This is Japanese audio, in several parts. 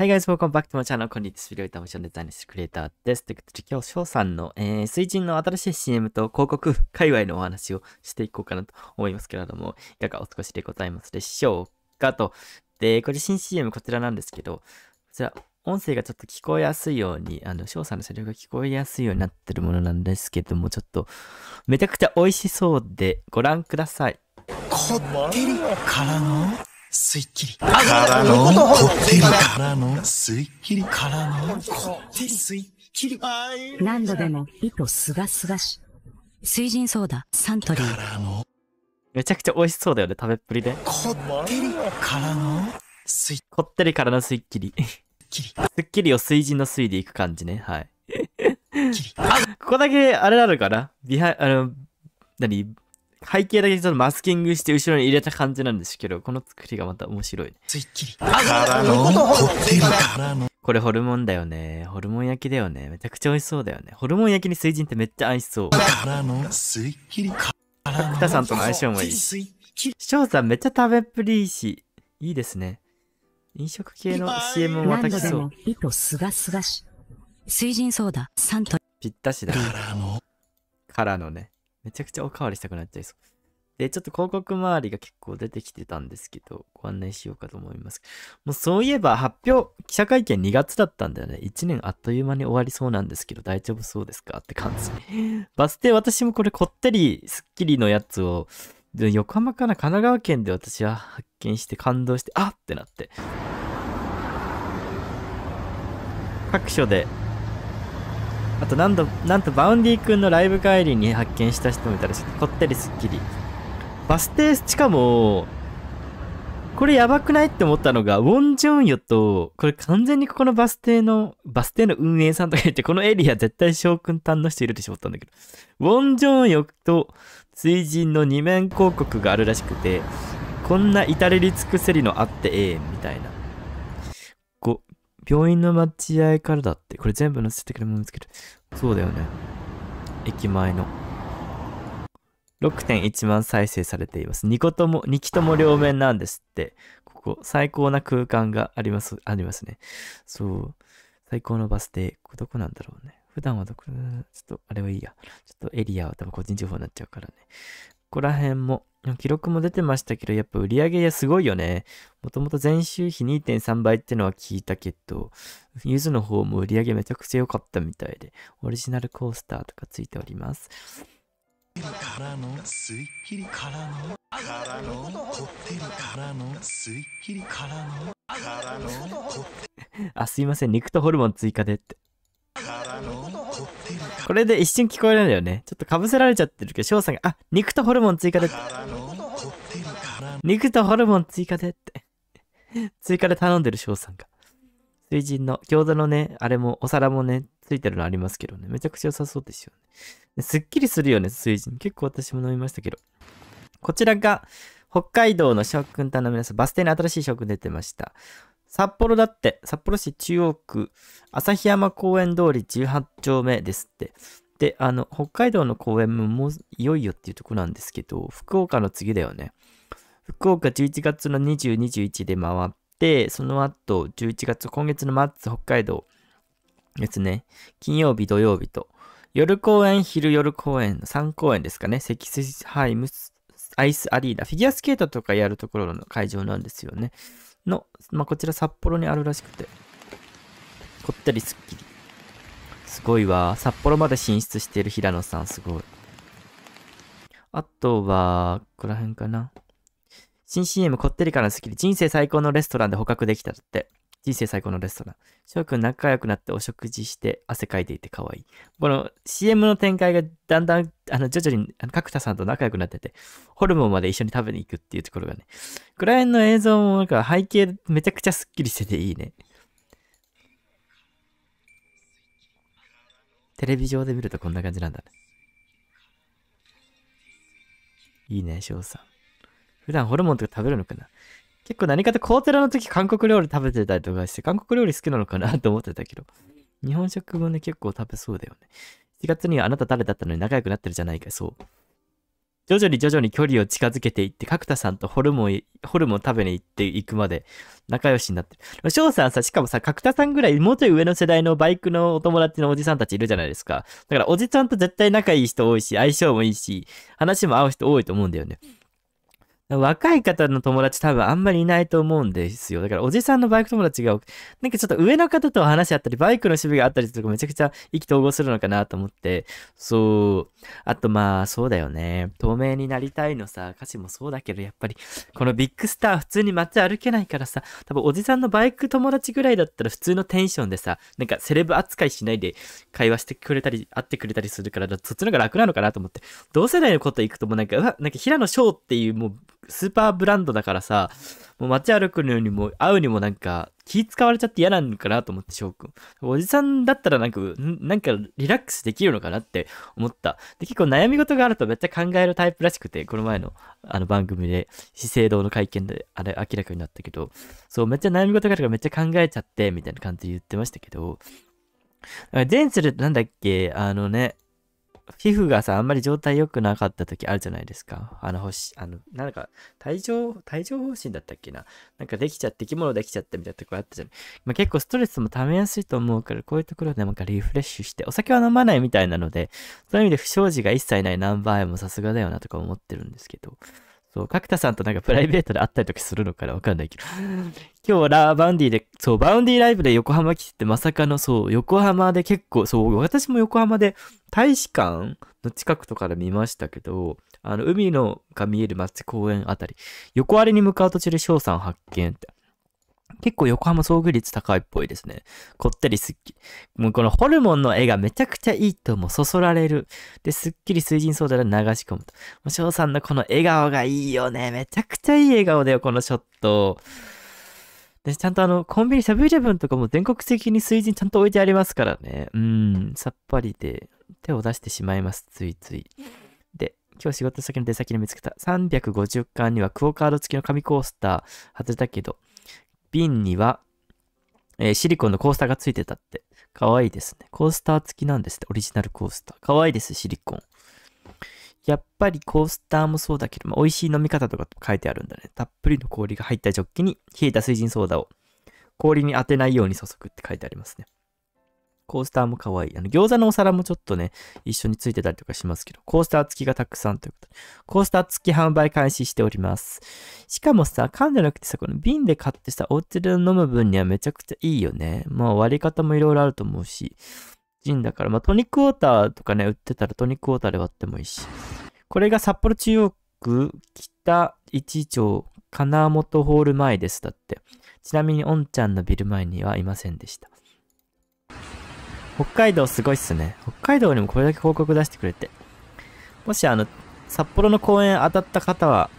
Hi guys, welcome back to my channel. こんにちは。ピリオイタファションデザインスクリエイターです。ということで、今日、翔さんの、えー、水人の新しい CM と広告界隈のお話をしていこうかなと思いますけれども、いかがお過ごしでございますでしょうかと。で、これ新 CM こちらなんですけど、こちら、音声がちょっと聞こえやすいように、あの、翔さんの車両が聞こえやすいようになってるものなんですけども、ちょっと、めちゃくちゃ美味しそうで、ご覧ください。こってりからのすいっきり。からの、こってりからの、すいっきりからの、こってりすいっきり。何度でも、糸すがすがし。水人ソーダ、サントリー。めちゃくちゃ美味しそうだよね、食べっぷりで。こってりからの、すい。こってりからのすいっきり。すっきりを水人の水でいく感じね、はい。あ、ここだけ、あれなのかなビハ、あの、何背景だけちょっとマスキングして後ろに入れた感じなんですけど、この作りがまた面白い、ついっきり。からの、からの。これホルモンだよね。ホルモン焼きだよね。めちゃくちゃ美味しそうだよね。ホルモン焼きに水人ってめっちゃ合いそう。からの、すいっきり。角田さんとの相性もいい。翔さんめっちゃ食べっぷりいいし、いいですね。飲食系の CM もまた来そう。糸すがすがし。水人ソーダ、サント。ぴったしだ。からの。からのね。めちゃくちゃおかわりしたくなっちゃいそう。で、ちょっと広告周りが結構出てきてたんですけど、ご案内しようかと思います。もうそういえば発表、記者会見2月だったんだよね。1年あっという間に終わりそうなんですけど、大丈夫そうですかって感じ。バス停、私もこれこってり、スッキリのやつを、横浜かな神奈川県で私は発見して感動して、あっってなって。各所であとなんと、なんとバウンディ君のライブ帰りに発見した人もいたらしくこってりすっきり。バス停、しかも、これやばくないって思ったのが、ウォン・ジョンヨと、これ完全にここのバス停の、バス停の運営さんとか言って、このエリア絶対将軍当の人いるでしょったんだけど、ウォン・ジョンヨと水人の二面広告があるらしくて、こんな至れり尽くせりのあってええ、みたいな。病院の待合からだって。これ全部載せてくれるもですけど。そうだよね。駅前の。6.1万再生されています。2個とも、2機とも両面なんですって。ここ、最高な空間があります、ありますね。そう。最高のバス停。こどこなんだろうね。普段はどこ、ちょっと、あれはいいや。ちょっとエリアは多分個人情報になっちゃうからね。ここら辺も、記録も出てましたけど、やっぱ売り上げすごいよね。もともと前週比2.3倍ってのは聞いたけど、ゆずの方も売り上げめちゃくちゃ良かったみたいで、オリジナルコースターとかついております。からのすっきりからのからのこってりからのすっきりからのからのこって あすいません肉とホルモン追加でって これで一瞬聞こえるんだよね。ちょっとかぶせられちゃってるけど、翔さんが、あ、肉とホルモン追加で。肉とホルモン追加でって追加で頼んでる翔さんが。水神の餃子のね、あれも、お皿もね、ついてるのありますけどね。めちゃくちゃ良さそうですよね。すっきりするよね、水人。結構私も飲みましたけど。こちらが、北海道のく君頼の皆さん、バス停に新しいくん出てました。札幌だって、札幌市中央区、旭山公園通り18丁目ですって。で、あの、北海道の公園ももういよいよっていうとこなんですけど、福岡の次だよね。福岡11月の20、21で回って、その後11月、今月の末、北海道ですね。金曜日、土曜日と。夜公演、昼夜公演、3公演ですかね。積水ハイムス、アイスアリーナ。フィギュアスケートとかやるところの会場なんですよね。の、まあ、こちら札幌にあるらしくて、こったりすっきり。すごいわ。札幌まで進出している平野さん、すごい。あとは、ここら辺かな。新 CM こってりからのスッキリ。人生最高のレストランで捕獲できたって。人生最高のレストラン。翔くん仲良くなってお食事して汗かいていて可愛い。この CM の展開がだんだん、あの、徐々に角田さんと仲良くなってて、ホルモンまで一緒に食べに行くっていうところがね。クライアンの映像もなんか背景めちゃくちゃスッキリしてていいね。テレビ上で見るとこんな感じなんだね。いいね、翔さん。普段ホルモンとか食べるのかな結構何かとコーテラの時韓国料理食べてたりとかして、韓国料理好きなのかなと思ってたけど、日本食もね、結構食べそうだよね。4月にはあなた誰だったのに仲良くなってるじゃないか、そう。徐々に徐々に距離を近づけていって、角田さんとホルモン、ホルモン食べに行っていくまで仲良しになってる。翔さんさ、しかもさ、角田さんぐらいも上の世代のバイクのお友達のおじさんたちいるじゃないですか。だからおじちゃんと絶対仲いい人多いし、相性もいいし、話も合う人多いと思うんだよね。若い方の友達多分あんまりいないと思うんですよ。だからおじさんのバイク友達が、なんかちょっと上の方と話し合ったり、バイクの趣味があったりとかめちゃくちゃ意気投合するのかなと思って。そう。あとまあ、そうだよね。透明になりたいのさ、歌詞もそうだけど、やっぱり、このビッグスター普通に街歩けないからさ、多分おじさんのバイク友達ぐらいだったら普通のテンションでさ、なんかセレブ扱いしないで会話してくれたり、会ってくれたりするから、そっちの方が楽なのかなと思って。同世代のこと行くともなんか、うわ、なんか平野翔っていうもう、スーパーブランドだからさ、もう街歩くのにも会うにもなんか気使われちゃって嫌なのかなと思って翔くん。おじさんだったらなんか、なんかリラックスできるのかなって思った。で、結構悩み事があるとめっちゃ考えるタイプらしくて、この前のあの番組で資生堂の会見であれ明らかになったけど、そう、めっちゃ悩み事があるからめっちゃ考えちゃってみたいな感じで言ってましたけど、前世でなんだっけ、あのね、皮膚がさ、あんまり状態良くなかった時あるじゃないですか。あの、星、あの、なんか、体調体調方針だったっけな。なんかできちゃって、生き物できちゃってみたいなとこあったじゃん。まあ、結構ストレスも溜めやすいと思うから、こういうところでなんかリフレッシュして、お酒は飲まないみたいなので、そういう意味で不祥事が一切ないナンバーもさすがだよなとか思ってるんですけど。そう、角田さんとなんかプライベートで会ったりとかするのかなわかんないけど。今日ラバウンディで、そう、バウンディライブで横浜来てて、まさかのそう、横浜で結構、そう、私も横浜で大使館の近くとかで見ましたけど、あの、海のが見える町公園あたり、横割りに向かう途中で翔さん発見って。結構横浜遭遇率高いっぽいですね。こってりすっきり。もうこのホルモンの絵がめちゃくちゃいいともうそそられる。で、すっきり水人ソーダで流し込むと。もう翔さんのこの笑顔がいいよね。めちゃくちゃいい笑顔だよ、このショット。で、ちゃんとあの、コンビニセブンイレブンとかも全国的に水人ちゃんと置いてありますからね。うん、さっぱりで手を出してしまいます、ついつい。で、今日仕事先の出先に見つけた350巻にはクオカード付きの紙コースター外れたけど、瓶には、えー、シリコンのコースターがついてたって。かわいいですね。コースター付きなんですって。オリジナルコースター。かわいいです、シリコン。やっぱりコースターもそうだけど、まあ、美味しい飲み方とか書いてあるんだね。たっぷりの氷が入ったジョッキに冷えた水銀ソーダを氷に当てないように注ぐって書いてありますね。コースターも可愛い。あの、餃子のお皿もちょっとね、一緒についてたりとかしますけど、コースター付きがたくさんということで、コースター付き販売開始しております。しかもさ、缶じゃなくてさ、この瓶で買ってさ、お家で飲む分にはめちゃくちゃいいよね。まあ、割り方もいろいろあると思うし、ジンだから、まあ、トニックウォーターとかね、売ってたらトニックウォーターで割ってもいいし。これが札幌中央区北一丁金本ホール前です。だって。ちなみに、おんちゃんのビル前にはいませんでした。北海道すごいっすね。北海道にもこれだけ広告出してくれて。もしあの、札幌の公園当たった方は、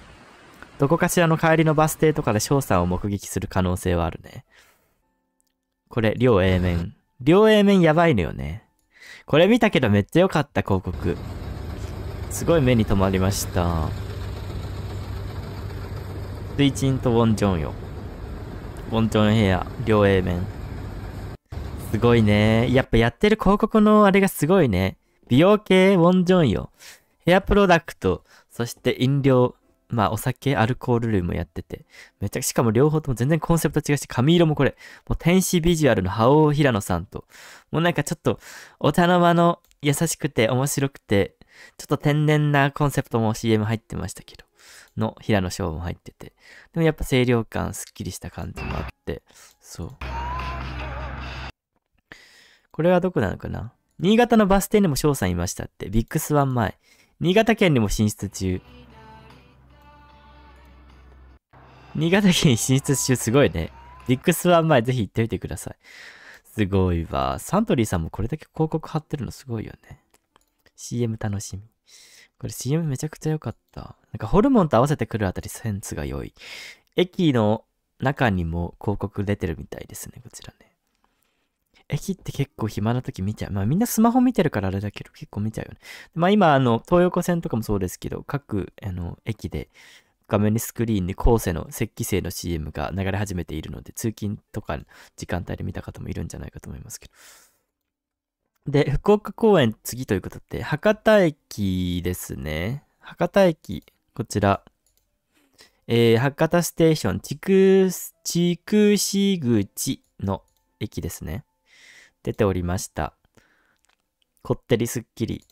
どこかしらの帰りのバス停とかで翔さんを目撃する可能性はあるね。これ、両 A 面。両 A 面やばいのよね。これ見たけどめっちゃ良かった広告。すごい目に留まりました。イチンとウォンジョンよ。ウォンジョンヘア、両 A 面。すごいね。やっぱやってる広告のあれがすごいね。美容系ウォンジョンよ。ヘアプロダクト、そして飲料、まあお酒、アルコール類もやってて。めちゃくちゃ、しかも両方とも全然コンセプト違うし、髪色もこれ、もう天使ビジュアルの覇王平野さんと、もうなんかちょっと、お茶の間の優しくて面白くて、ちょっと天然なコンセプトも CM 入ってましたけど、の平野翔も入ってて。でもやっぱ清涼感、すっきりした感じもあって、そう。これはどこなのかな新潟のバス停にも翔さんいましたって。ビッグスワン前。新潟県にも進出中。新潟県進出中すごいね。ビッグスワン前ぜひ行ってみてください。すごいわ。サントリーさんもこれだけ広告貼ってるのすごいよね。CM 楽しみ。これ CM めちゃくちゃ良かった。なんかホルモンと合わせてくるあたりセンスが良い。駅の中にも広告出てるみたいですね、こちらね。駅って結構暇な時見ちゃう。まあみんなスマホ見てるからあれだけど結構見ちゃうよね。まあ今あの東横線とかもそうですけど各あの駅で画面にスクリーンに後世の石器精の CM が流れ始めているので通勤とか時間帯で見た方もいるんじゃないかと思いますけど。で、福岡公園次ということって博多駅ですね。博多駅、こちら。えー、博多ステーション、筑、筑紫口の駅ですね。出ておりました。こってりすっきり。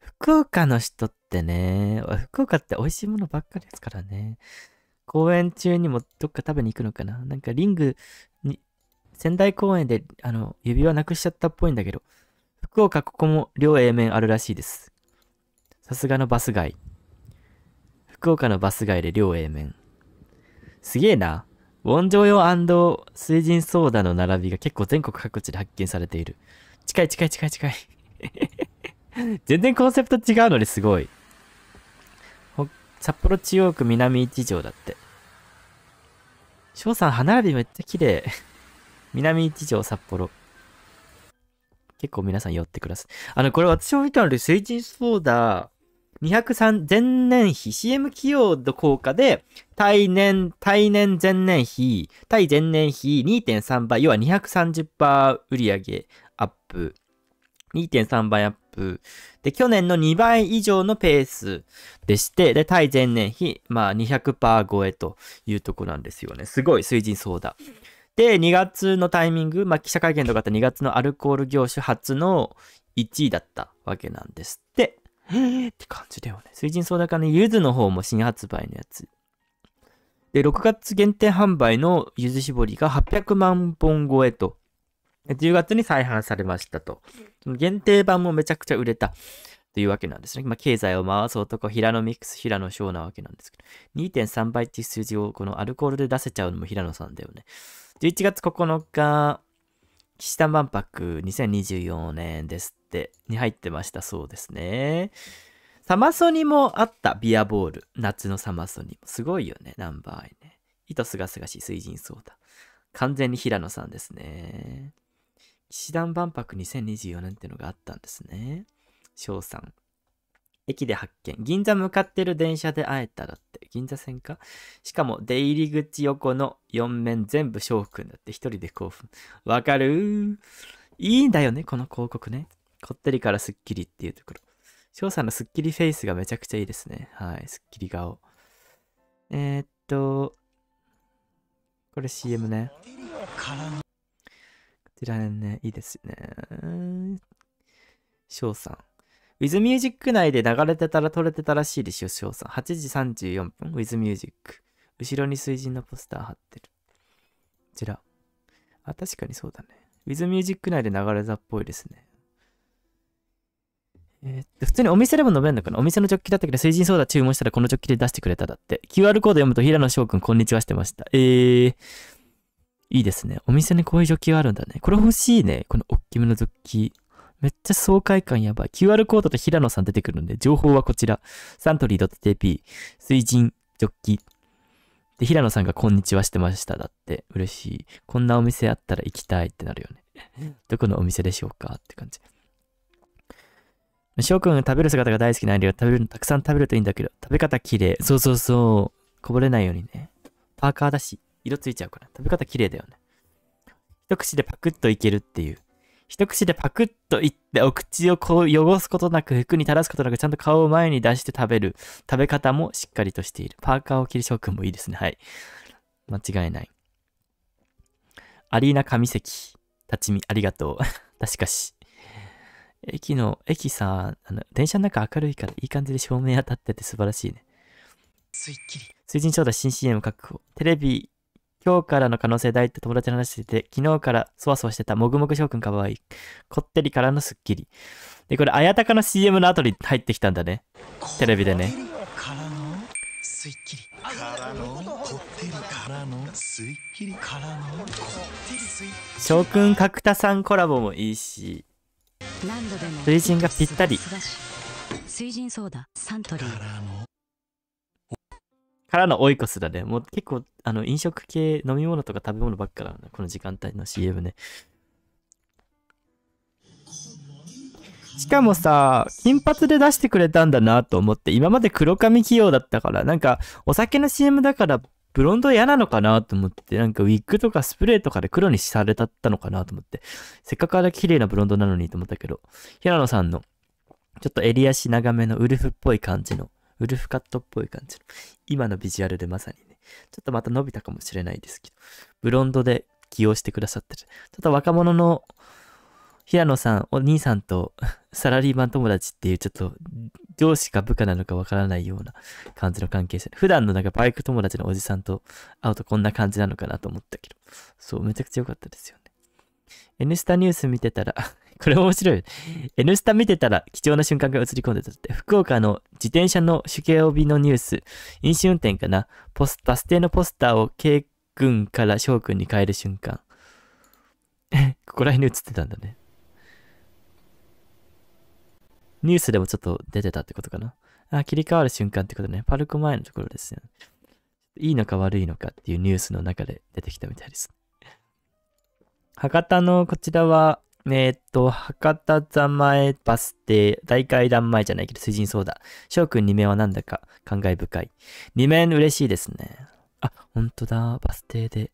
福岡の人ってね、福岡って美味しいものばっかりですからね。公演中にもどっか食べに行くのかななんかリングに、仙台公演であの指輪なくしちゃったっぽいんだけど、福岡ここも両 A 面あるらしいです。さすがのバス街。福岡のバス街で両 A 面。すげえな。ウォンジョ用水人ソーダの並びが結構全国各地で発見されている。近い近い近い近い 全然コンセプト違うのですごい。札幌中央区南一条だって。翔さん、歯並びめっちゃ綺麗。南一条札幌。結構皆さん寄ってください。あの、これ私も見たので、水人ソーダ203前年比 CM 起用の効果で、対年、対年前年比、対前年比2.3倍、要は230%売上アップ、2.3倍アップ。で、去年の2倍以上のペースでして、で、対前年比、まあ200%超えというとこなんですよね。すごい、水準相だ。で、2月のタイミング、まあ記者会見とかあった2月のアルコール業種初の1位だったわけなんですって。えーって感じだよね。水人ソーダ缶のゆずの方も新発売のやつ。で、6月限定販売のゆず絞りが800万本超えと。10月に再販されましたと。その限定版もめちゃくちゃ売れたというわけなんですね。まあ、経済を回す男、平野ミックス、平野翔なわけなんですけど、2.3倍っていう数字をこのアルコールで出せちゃうのも平野さんだよね。11月9日、岸田万博2024年ですってに入ってましたそうですね。サマソニもあったビアボール。夏のサマソニも。すごいよね、ナンバーアイね。糸すがすがしい水神ソーダ。完全に平野さんですね。騎士団万博2024年ってのがあったんですね。翔さん。駅で発見。銀座向かってる電車で会えたらって。銀座線かしかも出入り口横の4面全部翔くんだって一人で興奮。わかるいいんだよね、この広告ね。こってりからすっきりっていうところ。翔さんのスッキリフェイスがめちゃくちゃいいですね。はい、すっきり顔。えー、っと、これ CM ね。こちらね、いいですね。翔さん。ウィズミュージック内で流れてたら撮れてたらしいですよ、翔さん。8時34分、ウィズミュージック。後ろに水人のポスター貼ってる。こちら。あ、確かにそうだね。ウィズミュージック内で流れたっぽいですね。えー、っと、普通にお店でも飲めんのかなお店のジョッキだったけど、水人ソーダ注文したらこのジョッキで出してくれただって。QR コード読むと平野翔くん、こんにちはしてました。えー、いいですね。お店にこういうジョッキがあるんだね。これ欲しいね。このおっきめのジョッキ。めっちゃ爽快感やばい。QR コードと平野さん出てくるんで、情報はこちら。サントリー .tp、水人、ジョッキ。で、平野さんがこんにちはしてましただって。嬉しい。こんなお店あったら行きたいってなるよね。どこのお店でしょうかって感じ。翔くん食べる姿が大好きなんだよ。食べるのたくさん食べるといいんだけど、食べ方綺麗。そうそうそう。こぼれないようにね。パーカーだし、色ついちゃうから。食べ方綺麗だよね。一口でパクッといけるっていう。一口でパクッといって、お口をこう汚すことなく、服に垂らすことなく、ちゃんと顔を前に出して食べる。食べ方もしっかりとしている。パーカーを着る翔くんもいいですね。はい。間違いない。アリーナ上関。立ち見、ありがとう。確かし。駅の、駅さ、あの電車の中明るいからいい感じで照明当たってて素晴らしいね。すいっきり。水神翔太新 CM 確保。テレビ、今日からの可能性大って友達の話してて、昨日からそわそわしてたもぐもぐくんかわいい。こってりからのすっきり。で、これ、綾鷹の CM の後に入ってきたんだね。テレビでね。すいっきりからのこってりからのすっきりからのこってり角田さんコラボもいいし水人がぴったり水準そうだサントリーからのオイコスだね。もう結構、あの、飲食系、飲み物とか食べ物ばっかだな。この時間帯の CM ね。しかもさ、金髪で出してくれたんだなと思って、今まで黒髪器用だったから、なんか、お酒の CM だから、ブロンド嫌なのかなと思って、なんかウィッグとかスプレーとかで黒にされたったのかなと思って、せっかくあれ綺麗なブロンドなのにと思ったけど、平野さんの、ちょっと襟足長めのウルフっぽい感じの、ウルフカットっぽい感じの、今のビジュアルでまさにね、ちょっとまた伸びたかもしれないですけど、ブロンドで起用してくださってる。ちょっと若者の平野さん、お兄さんとサラリーマン友達っていうちょっと上司か部下なのかわからないような感じの関係者。普段のなんかバイク友達のおじさんと会うとこんな感じなのかなと思ったけど。そう、めちゃくちゃ良かったですよね。N スタニュース見てたらこれ面白い。N スタ見てたら貴重な瞬間が映り込んでたって。福岡の自転車の主計帯のニュース、飲酒運転かな。ポスバス停のポスターを K 君から翔君に変える瞬間。ここら辺に映ってたんだね。ニュースでもちょっと出てたってことかな。あ、切り替わる瞬間ってことね。パルコ前のところですよね。いいのか悪いのかっていうニュースの中で出てきたみたいです。博多のこちらは、えー、っと、博多座前バス停、大階段前じゃないけど、水神ソーダ。翔くん2面はなんだか感慨深い。2面嬉しいですね。あ、ほんとだ。バス停で。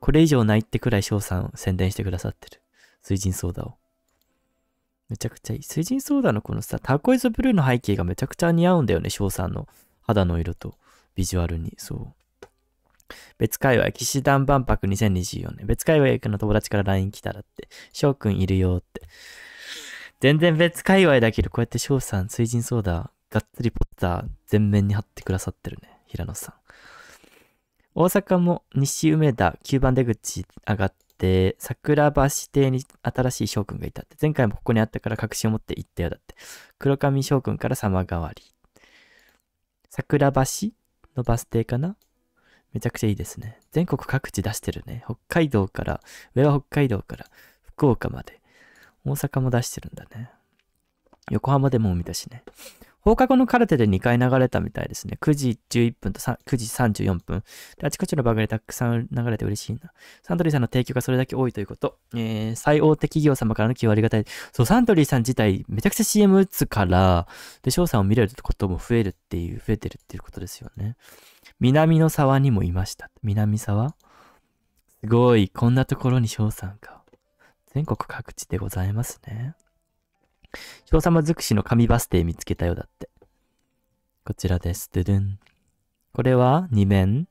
これ以上ないってくらい翔さん宣伝してくださってる。水神ソーダを。めちゃくちゃいい。水人ソーダのこのさ、ターコイズブルーの背景がめちゃくちゃ似合うんだよね、翔さんの肌の色とビジュアルに。そう。別界隈、騎士団万博2024年。別界隈行くの友達から LINE 来たらって。翔くんいるよって。全然別界隈だけど、こうやって翔さん、水人ソーダ、がっつりポスター全面に貼ってくださってるね。平野さん。大阪も西梅田9番出口上がっ、桜橋邸に新しい将軍がいたって。前回もここにあったから確信を持って行ったよだって。黒髪将軍から様変わり。桜橋のバス停かなめちゃくちゃいいですね。全国各地出してるね。北海道から、上は北海道から福岡まで。大阪も出してるんだね。横浜でも見たしね。放課後のカルテで2回流れたみたいですね。9時11分と9時34分。あちこちの番組でたくさん流れて嬉しいな。サントリーさんの提供がそれだけ多いということ。えー、最大手企業様からの気をありがたい。そう、サントリーさん自体、めちゃくちゃ CM 打つから、で、翔さんを見れることも増えるっていう、増えてるっていうことですよね。南の沢にもいました。南沢すごい、こんなところに翔さんか。全国各地でございますね。人様尽くしの紙バス停見つけたよだって。こちらです。ドゥドゥン。これは2面。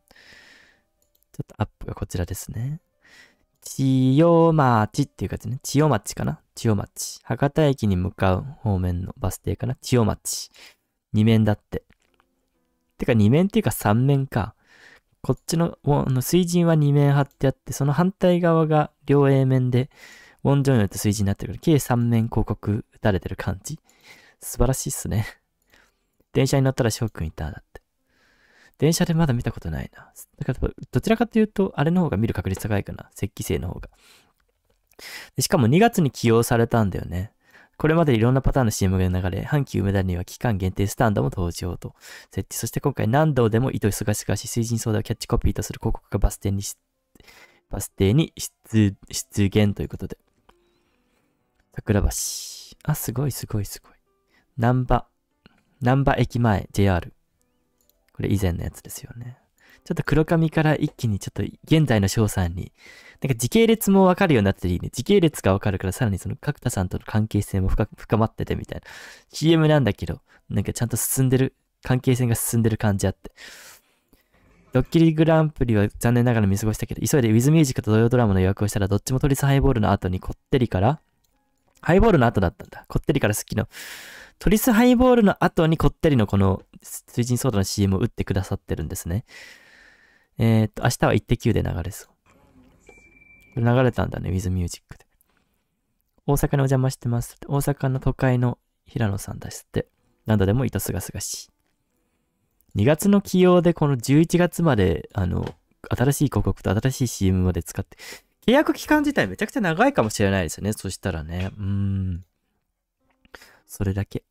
ちょっとアップがこちらですね。千代町っていう感じね。千代町かな千代町。博多駅に向かう方面のバス停かな千代町。2面だって。てか2面っていうか3面か。こっちの、水人は2面張ってあって、その反対側が両 A 面で、ウォン・ジョンヨって水人になってる計3面広告打たれてる感じ。素晴らしいっすね。電車に乗ったら翔くんいた、だって。電車でまだ見たことないな。だから、どちらかというと、あれの方が見る確率高いかな。石器製の方が。しかも2月に起用されたんだよね。これまでいろんなパターンの CM が流れ、阪急梅田には期間限定スタンドも登場と設置。そして今回何度でも糸忙しがし、水人相談をキャッチコピーとする広告がバス停に、バス停に出、出現ということで。桜橋。あ、すごいすごいすごい。南波。南波駅前 JR。これ以前のやつですよね。ちょっと黒髪から一気にちょっと現在の翔さんに、なんか時系列もわかるようになってていいね。時系列がわかるからさらにその角田さんとの関係性も深深まっててみたいな。CM なんだけど、なんかちゃんと進んでる、関係性が進んでる感じあって。ドッキリグランプリは残念ながら見過ごしたけど、急いでウィズミュージックと土曜ドラマの予約をしたら、どっちもトリスハイボールの後にこってりから、ハイボールの後だったんだ。こってりから好きの。トリスハイボールの後にこってりのこの水人ソーダの CM を打ってくださってるんですね。えー、っと、明日は1ッテで流れそう。流れたんだね、With Music で。大阪にお邪魔してます。大阪の都会の平野さんだしって。何度でもいたすがすがしい。2月の起用でこの11月まで、あの、新しい広告と新しい CM まで使って、契約期間自体めちゃくちゃ長いかもしれないですよね。そしたらね。うん。それだけ。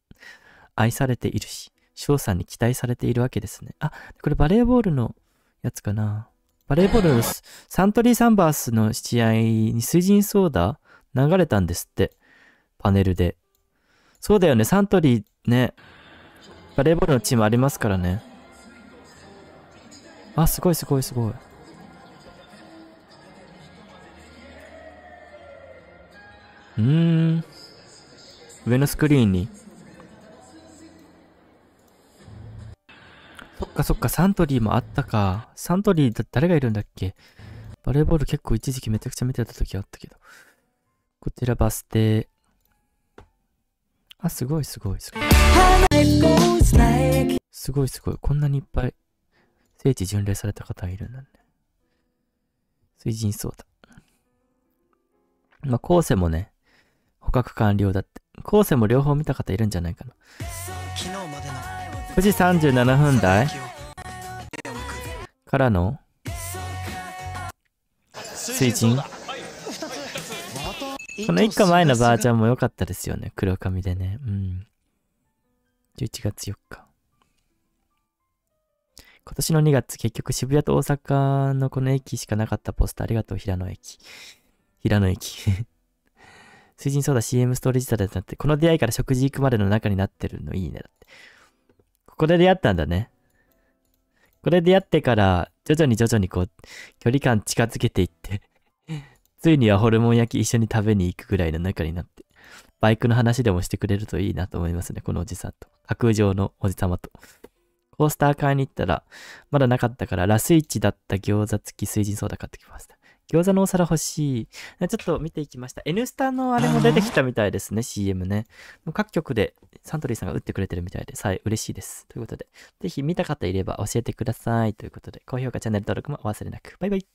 愛されているし、翔さんに期待されているわけですね。あ、これバレーボールのやつかな。バレーボールのサントリーサンバースの試合に水人ソーダ流れたんですって。パネルで。そうだよね、サントリーね。バレーボールのチームありますからね。あ、すごいすごいすごい。うーん。上のスクリーンに。そっかそっか、サントリーもあったか。サントリーだ、誰がいるんだっけバレーボール結構一時期めちゃくちゃ見てた時あったけど。こちらバス停。あ、すごいすごいすごい。すごいすごい。こんなにいっぱい聖地巡礼された方がいるんだね。水人相だ。まあ、後世もね、捕獲完了だって。後世も両方見た方いるんじゃないかな。9時37分台からの水人この1個前のばあちゃんも良かったですよね。黒髪でね。うん。11月4日。今年の2月、結局渋谷と大阪のこの駅しかなかったポスター、ありがとう、平野駅。平野駅水人ソー CM ストーリー自体だって、この出会いから食事行くまでの中になってるのいいね。だって。ここで出会ったんだね。これ出会ってから、徐々に徐々にこう、距離感近づけていってついにはホルモン焼き一緒に食べに行くぐらいの中になって、バイクの話でもしてくれるといいなと思いますね、このおじさんと。架空上のおじさまと。コースター買いに行ったら、まだなかったから、ラスイチだった餃子付き水人ソーダ買ってきました。餃子のお皿欲しい。ちょっと見ていきました。N スタのあれも出てきたみたいですね、CM ね。各局でサントリーさんが打ってくれてるみたいで、さえ嬉しいです。ということで、ぜひ見た方いれば教えてください。ということで、高評価、チャンネル登録もお忘れなく。バイバイ。